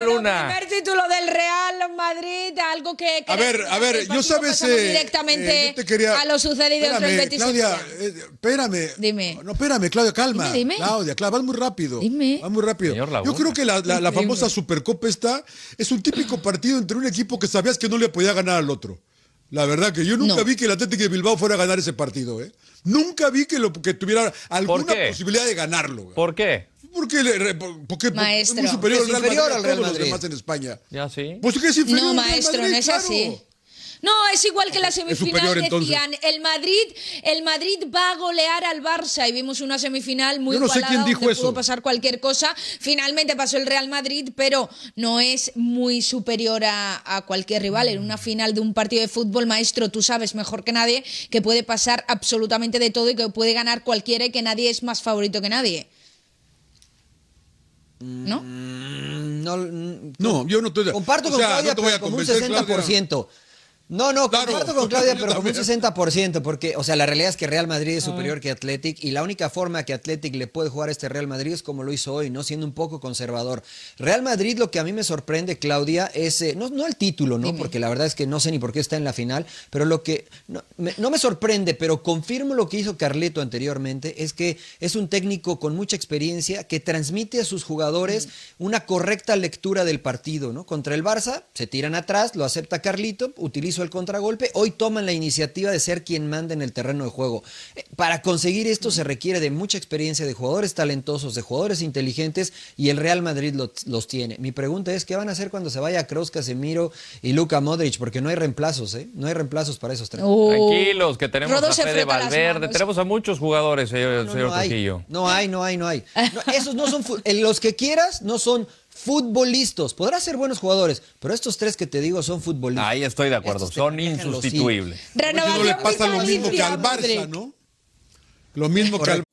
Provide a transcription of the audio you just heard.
El primer título del Real Madrid, algo que... a ver, a ver, yo sabes... Eh, eh, yo te quería, a lo sucedido espérame, entre Claudia, eh, espérame. Dime. No, espérame, Claudia, calma. Dime, dime. Claudia, vas muy rápido. Dime. muy rápido. Yo creo que la, famosa Supercopa esta es un típico partido entre un equipo que sabías que no le podía ganar al otro. La verdad que yo nunca vi que el Atlético de Bilbao fuera a ganar ese partido, ¿eh? Nunca vi que, lo, que tuviera alguna posibilidad de ganarlo. ¿Por qué? ¿Por qué, superior, al Real, Madrid, España. ¿Ya sí? Pues es No, maestro, no es así. No, es igual que la semifinal decían. El Madrid, el Madrid va a golear al Barça y vimos una semifinal muy no igualada dijo eso. pudo pasar cualquier cosa. Finalmente pasó el Real Madrid, pero no es muy superior a cualquier rival. En una final de un partido de fútbol, maestro, tú sabes mejor que nadie que puede pasar absolutamente de todo y que puede ganar cualquiera y que nadie es más favorito que nadie. ¿No? Mm, mm, no, yo no estoy de Comparto o sea, con te voy a un 60%. No, no, con Claudia, pero con un 60%, porque, o sea, la realidad es que Real Madrid es ah. superior que Athletic y la única forma que Athletic le puede jugar a este Real Madrid es como lo hizo hoy, ¿no? Siendo un poco conservador. Real Madrid, lo que a mí me sorprende, Claudia, es, eh, no, no el título, ¿no? Porque la verdad es que no sé ni por qué está en la final, pero lo que, no me, sorprende, pero confirmo lo que hizo Carlito anteriormente, es que es un técnico con mucha experiencia que transmite a sus jugadores mm. una correcta lectura del partido, ¿no? Contra el Barça, se tiran atrás, lo acepta Carlito, utiliza el contragolpe, hoy toman la iniciativa de ser quien manda en el terreno de juego. Eh, para conseguir esto se requiere de mucha experiencia de jugadores talentosos, de jugadores inteligentes y el Real Madrid los tiene. Mi pregunta es, ¿qué van a hacer cuando se vaya Kroos, Casemiro y Luka Modric? Porque no hay reemplazos, ¿eh? No hay reemplazos para esos tres. Oh. Tranquilos, que tenemos a Fede Valverde, tenemos a muchos jugadores, eh, señor, no, no hay, no hay, no hay, no hay. esos no son... Los que quieras no son futbolistas. podrás ser buenos jugadores, pero estos tres que te digo son futbolistas. Ahí estoy de acuerdo, son insustituibles. no le pasa lo mismo que al Barça, ¿no? Lo mismo que